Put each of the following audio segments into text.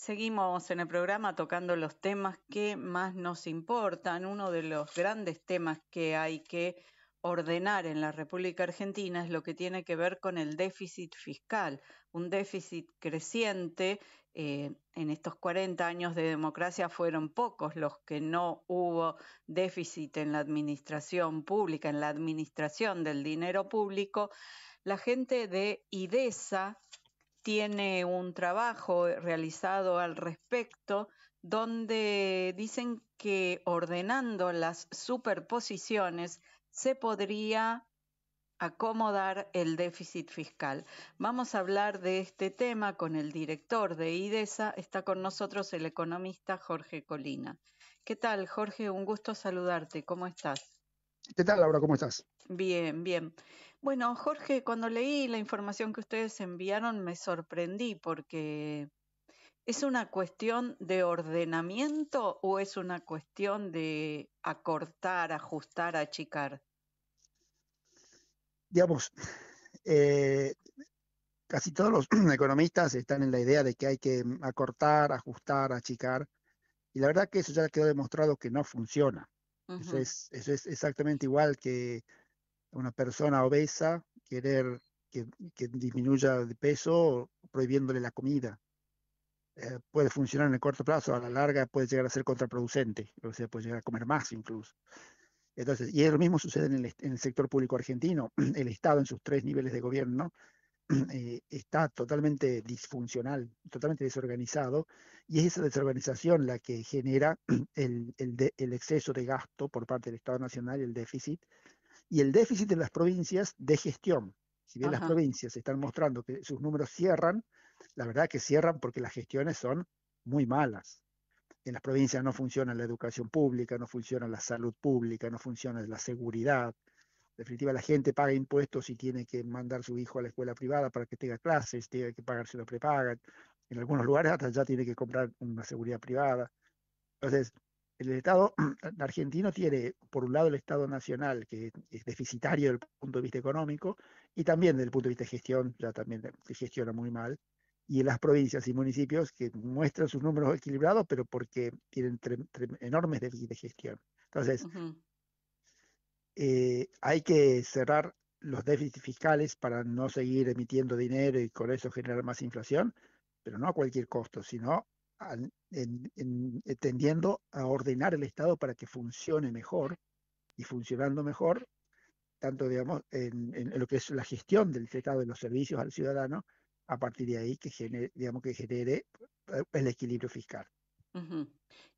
Seguimos en el programa tocando los temas que más nos importan. Uno de los grandes temas que hay que ordenar en la República Argentina es lo que tiene que ver con el déficit fiscal, un déficit creciente. Eh, en estos 40 años de democracia fueron pocos los que no hubo déficit en la administración pública, en la administración del dinero público. La gente de IDESA, tiene un trabajo realizado al respecto donde dicen que ordenando las superposiciones se podría acomodar el déficit fiscal. Vamos a hablar de este tema con el director de IDESA. Está con nosotros el economista Jorge Colina. ¿Qué tal, Jorge? Un gusto saludarte. ¿Cómo estás? ¿Qué tal, Laura? ¿Cómo estás? Bien, bien. Bueno, Jorge, cuando leí la información que ustedes enviaron me sorprendí porque ¿es una cuestión de ordenamiento o es una cuestión de acortar, ajustar, achicar? Digamos, eh, casi todos los economistas están en la idea de que hay que mm, acortar, ajustar, achicar. Y la verdad que eso ya quedó demostrado que no funciona. eso es exactamente igual que una persona obesa querer que, que disminuya de peso prohibiéndole la comida. Eh, puede funcionar en el corto plazo, a la larga puede llegar a ser contraproducente, o sea, puede llegar a comer más incluso. Entonces, y es lo mismo sucede en el, sector público argentino. El Estado en sus tres niveles de gobierno eh, está totalmente disfuncional, totalmente desorganizado, y es esa desorganización la que genera el, el, el exceso de gasto por parte del Estado Nacional, el déficit, y el déficit en las provincias de gestión. Si bien las provincias están mostrando que sus números cierran, la verdad que cierran porque las gestiones son muy malas. En las provincias no funciona la educación pública, no funciona la salud pública, no funciona la seguridad. En definitiva, la gente paga impuestos y tiene que mandar su hijo a la escuela privada para que tenga clases, tiene que pagarse una prepaga. En algunos lugares hasta ya tiene que comprar una seguridad privada. Entonces, el Estado argentino tiene, por un lado, el Estado nacional, que es deficitario desde el punto de vista económico, y también desde el punto de vista de gestión, ya también se gestiona muy mal, y en las provincias y municipios que muestran sus números equilibrados, pero porque tienen enormes déficits de gestión. Entonces, eh, hay que cerrar los déficits fiscales para no seguir emitiendo dinero y con eso generar más inflación, pero no a cualquier costo, sino tendiendo a ordenar el Estado para que funcione mejor y funcionando mejor, tanto digamos, en, lo que es la gestión del Estado de los servicios al ciudadano, a partir de ahí que genere, digamos, que genere eh, el equilibrio fiscal.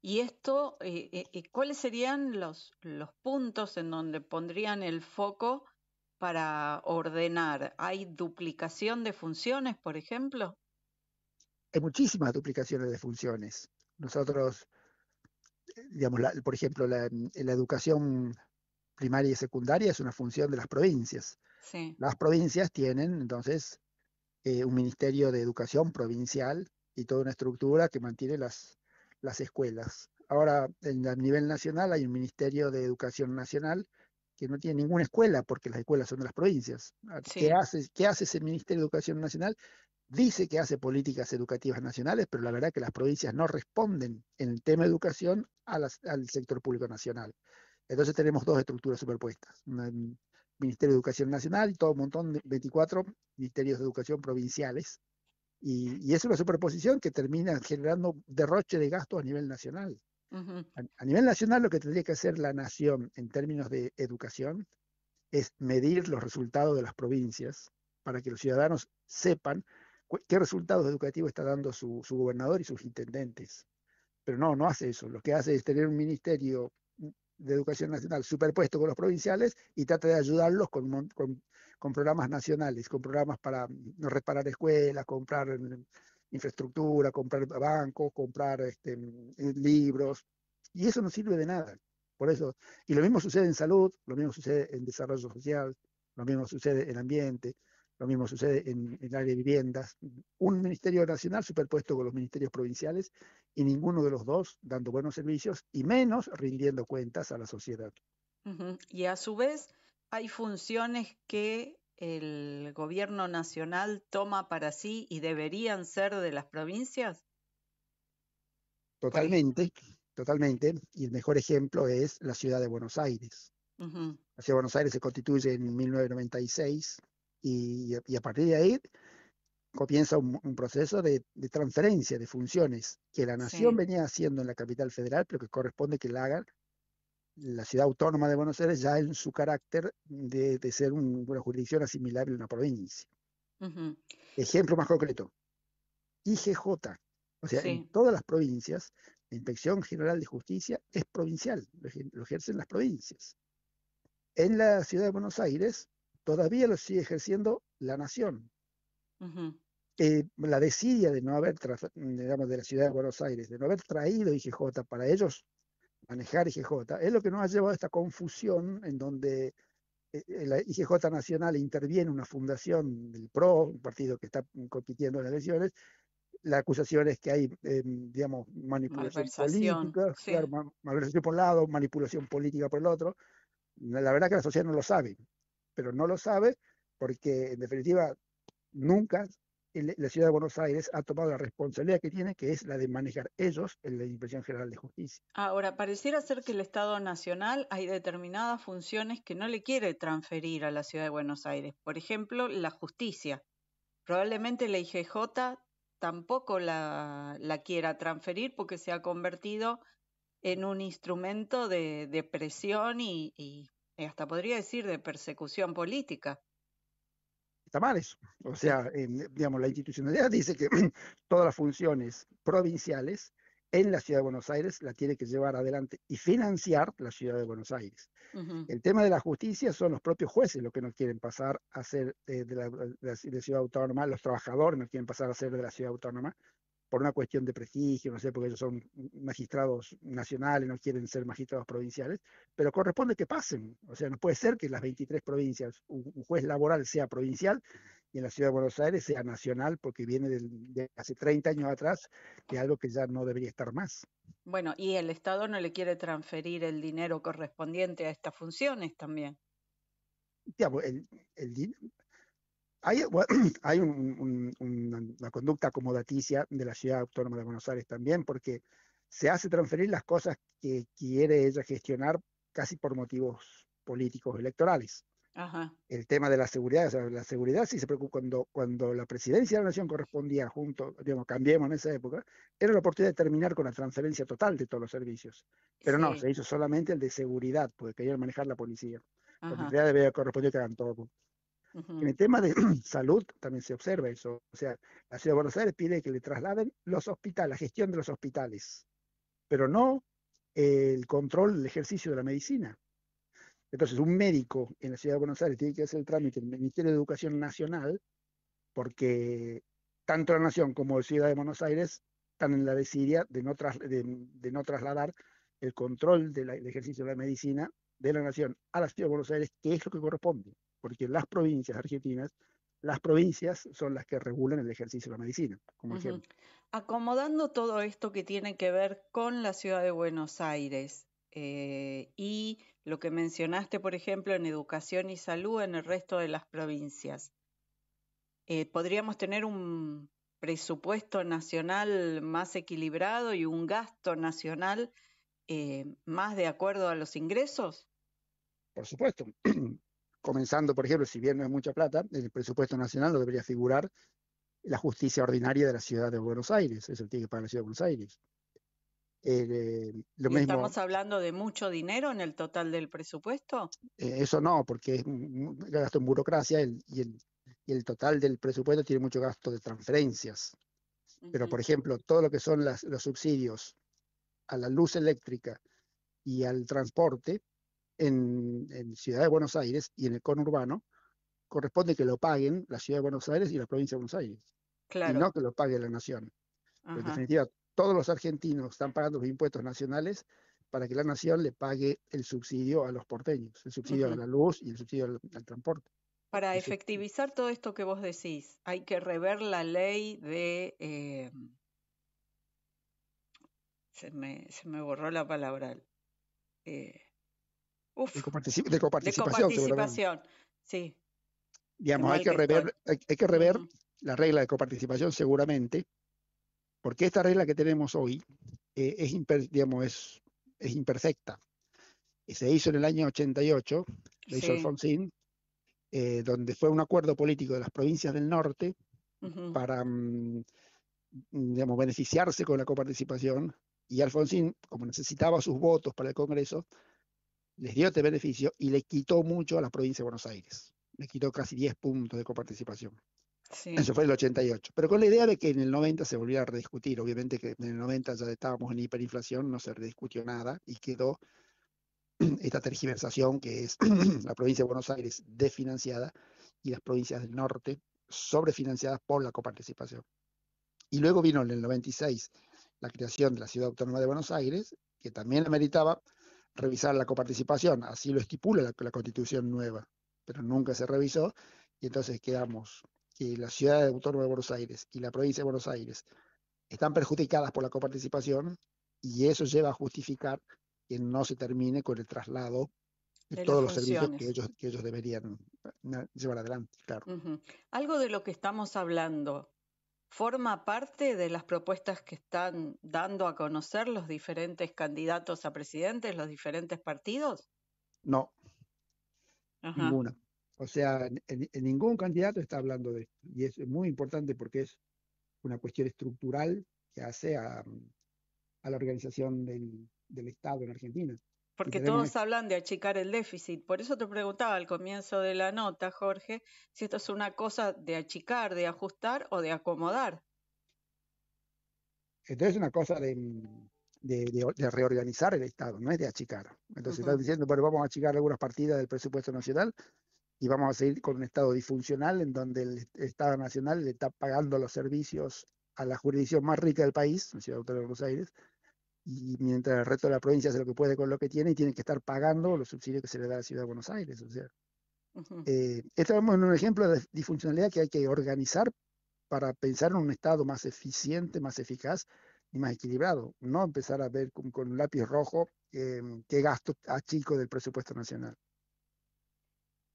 Y esto, eh, eh, ¿cuáles serían los, los puntos en donde pondrían el foco para ordenar? ¿Hay duplicación de funciones, por ejemplo? hay muchísimas duplicaciones de funciones. Nosotros, digamos, por ejemplo, la, educación primaria y secundaria es una función de las provincias. Las provincias tienen entonces eh, un ministerio de educación provincial y toda una estructura que mantiene las, escuelas. Ahora, en, a nivel nacional hay un ministerio de educación nacional que no tiene ninguna escuela porque las escuelas son de las provincias. Ah, ¿Qué hace ese ministerio de educación nacional? dice que hace políticas educativas nacionales, pero la verdad es que las provincias no responden en el tema de educación a las, al sector público nacional. Entonces tenemos dos estructuras superpuestas, un Ministerio de Educación Nacional y todo un montón de 24 ministerios de educación provinciales. Y, es una superposición que termina generando derroche de gastos a nivel nacional. a nivel nacional lo que tendría que hacer la nación en términos de educación es medir los resultados de las provincias para que los ciudadanos sepan qué resultados educativos está dando su, su, gobernador y sus intendentes. Pero no, no hace eso. Lo que hace es tener un ministerio de educación nacional superpuesto con los provinciales y trata de ayudarlos con, con, con programas nacionales, con programas para reparar escuelas, comprar mm, infraestructura, comprar bancos, comprar este, mm, eh, libros. Y eso no sirve de nada. Por eso, y lo mismo sucede en salud, lo mismo sucede en desarrollo social, lo mismo sucede en ambiente. Lo mismo sucede en, el área de viviendas. Un ministerio nacional superpuesto con los ministerios provinciales y ninguno de los dos dando buenos servicios y menos rindiendo cuentas a la sociedad. Y a su vez, hay funciones que el gobierno nacional toma para sí y deberían ser de las provincias. Totalmente, totalmente. Y el mejor ejemplo es la ciudad de Buenos Aires. La ciudad de Buenos Aires se constituye en 1996 y, a partir de ahí comienza un, proceso de, transferencia de funciones que la nación venía haciendo en la capital federal, pero que corresponde que la hagan la ciudad autónoma de Buenos Aires ya en su carácter de, ser una jurisdicción asimilable a una provincia. Ejemplo más concreto, IGJ, o sea, en todas las provincias, la Inspección General de Justicia es provincial, lo ejercen las provincias. En la ciudad de Buenos Aires, todavía lo sigue ejerciendo la nación. Eh, la desidia de no haber, digamos, de la ciudad de Buenos Aires, de no haber traído IGJ para ellos manejar IGJ, es lo que nos ha llevado a esta confusión en donde eh, eh, la IGJ Nacional interviene una fundación del PRO, un partido que está compitiendo en las elecciones, la acusación es que hay, em, digamos, manipulación política, manipulación por un lado, manipulación política por el otro. La verdad que la sociedad no lo sabe pero no lo sabe porque en definitiva nunca la ciudad de Buenos Aires ha tomado la responsabilidad que tiene, que es la de manejar ellos en la Dirección General de Justicia. Ahora, pareciera ser que el Estado Nacional hay determinadas funciones que no le quiere transferir a la ciudad de Buenos Aires, por ejemplo, la justicia. Probablemente la IGJ tampoco la, quiera transferir porque se ha convertido en un instrumento de, de presión y, y hasta podría decir de persecución política. Está mal eso. O sea, digamos, la institucionalidad dice que todas las funciones provinciales en la ciudad de Buenos Aires la tiene que llevar adelante y financiar la ciudad de Buenos Aires. El tema de la justicia son los propios jueces los que nos eh, quieren pasar a ser de, la, ciudad autónoma, los trabajadores nos quieren pasar a ser de la ciudad autónoma, por una cuestión de prestigio, no sé, porque ellos son magistrados nacionales, no quieren ser magistrados provinciales, pero corresponde que pasen. O sea, no puede ser que en las 23 provincias un, juez laboral sea provincial y en la ciudad de Buenos Aires sea nacional, porque viene de, hace 30 años atrás es algo que ya no debería estar más. Bueno, y el Estado no le quiere transferir el dinero correspondiente a estas funciones también. el, el, hay, eh, hay una conducta acomodaticia de la ciudad autónoma de Buenos Aires también, porque se hace transferir las cosas que quiere ella gestionar casi por motivos políticos electorales. El tema de la seguridad, la seguridad sí se preocupa cuando, cuando la presidencia de la nación correspondía junto, digamos, cambiemos en esa época, era la oportunidad de terminar con la transferencia total de todos los servicios. Pero no, se hizo solamente el de seguridad, porque querían manejar la policía. La seguridad debía corresponder que hagan todo. En el tema de salud también se observa eso. O sea, la ciudad de Buenos Aires pide que le trasladen los hospitales, la gestión de los hospitales, pero no el control, el ejercicio de la medicina. Entonces, un médico en la ciudad de Buenos Aires tiene que hacer el trámite en el Ministerio de Educación Nacional, porque tanto la Nación como la ciudad de Buenos Aires están en la desidia de no, de, no trasladar el control del ejercicio de la medicina de la Nación a la ciudad de Buenos Aires, que es lo que corresponde porque las provincias argentinas, las provincias son las que regulan el ejercicio de la medicina, como Acomodando todo esto que tiene que ver con la ciudad de Buenos Aires eh, y lo que mencionaste, por ejemplo, en educación y salud en el resto de las provincias, eh, ¿podríamos tener un presupuesto nacional más equilibrado y un gasto nacional eh, más de acuerdo a los ingresos? Por supuesto. comenzando, por ejemplo, si bien no es mucha plata, en el presupuesto nacional lo debería figurar la justicia ordinaria de la ciudad de Buenos Aires, eso tiene que pagar la ciudad de Buenos Aires. Eh, ¿Estamos hablando de mucho dinero en el total del presupuesto? Eh, eso no, porque es un gasto en burocracia y, el, total del presupuesto tiene mucho gasto de transferencias. Pero, por ejemplo, todo lo que son los subsidios a la luz eléctrica y al transporte, en, Ciudad de Buenos Aires y en el conurbano, corresponde que lo paguen la Ciudad de Buenos Aires y la provincia de Buenos Aires, claro. y no que lo pague la nación. en definitiva, todos los argentinos están pagando los impuestos nacionales para que la nación le pague el subsidio a los porteños, el subsidio a la luz y el subsidio al, transporte. Para efectivizar todo esto que vos decís, hay que rever la ley de... Eh, se, me, se, me, borró la palabra. Eh, de, coparticipación. De coparticipación, sí. Digamos, hay que, rever, hay, que, rever, la regla de coparticipación seguramente, porque esta regla que tenemos hoy eh, es, es, es imperfecta. Eh, se hizo en el año 88, lo hizo Alfonsín, eh, donde fue un acuerdo político de las provincias del norte para, mm, beneficiarse con la coparticipación. Y Alfonsín, como necesitaba sus votos para el Congreso, les dio este beneficio y le quitó mucho a la provincia de Buenos Aires. Le quitó casi 10 puntos de coparticipación. Eso fue el 88. Pero con la idea de que en el 90 se volviera a rediscutir. Obviamente que en el 90 ya estábamos en hiperinflación, no se rediscutió nada y quedó esta tergiversación que es la provincia de Buenos Aires desfinanciada y las provincias del norte sobrefinanciadas por la coparticipación. Y luego vino en el 96 la creación de la Ciudad Autónoma de Buenos Aires, que también meritaba revisar la coparticipación, así lo estipula la, constitución nueva, pero nunca se revisó, y entonces quedamos que la ciudad autónoma de Buenos Aires y la provincia de Buenos Aires están perjudicadas por la coparticipación y eso lleva a justificar que no se termine con el traslado de, todos los servicios que ellos, que ellos deberían eh, llevar adelante. Claro. Algo de lo que estamos hablando forma parte de las propuestas que están dando a conocer los diferentes candidatos a presidentes, los diferentes partidos? No, ninguna. O sea, ningún candidato está hablando de esto. Y es muy importante porque es una cuestión estructural que hace a, la organización del Estado en Argentina. Porque todos hablan de achicar el déficit. Por eso te preguntaba al comienzo de la nota, Jorge, si esto es una cosa de achicar, de ajustar o de acomodar. Esto es una cosa de, reorganizar el Estado, no es de achicar. Entonces estás están diciendo, bueno, vamos a achicar algunas partidas del presupuesto nacional y vamos a seguir con un Estado disfuncional en donde el Estado nacional le está pagando los servicios a la jurisdicción más rica del país, la ciudad de Buenos Aires, y mientras el resto de la provincia hace lo que puede con lo que tiene y tiene que estar pagando los subsidios que se le da a la ciudad de Buenos Aires. O sea, eh, estamos en un ejemplo de disfuncionalidad que hay que organizar para pensar en un Estado más eficiente, más eficaz y más equilibrado, no empezar a ver con, un lápiz rojo eh, qué gasto achico del presupuesto nacional,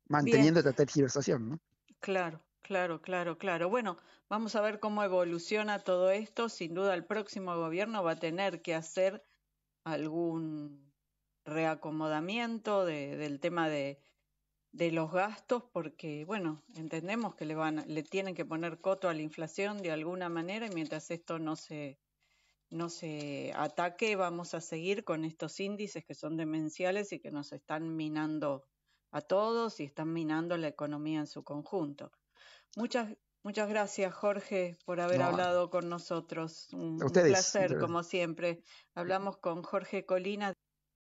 manteniendo esta tergiversación, ¿no? Claro. Claro, claro, claro. Bueno, vamos a ver cómo evoluciona todo esto. Sin duda el próximo gobierno va a tener que hacer algún reacomodamiento del tema de, de los gastos porque, bueno, entendemos que le, van, le tienen que poner coto a la inflación de alguna manera y mientras esto no se, no se ataque, vamos a seguir con estos índices que son demenciales y que nos están minando a todos y están minando la economía en su conjunto. Muchas, muchas gracias, Jorge, por haber hablado con nosotros. un placer, como siempre. Hablamos con Jorge Colina.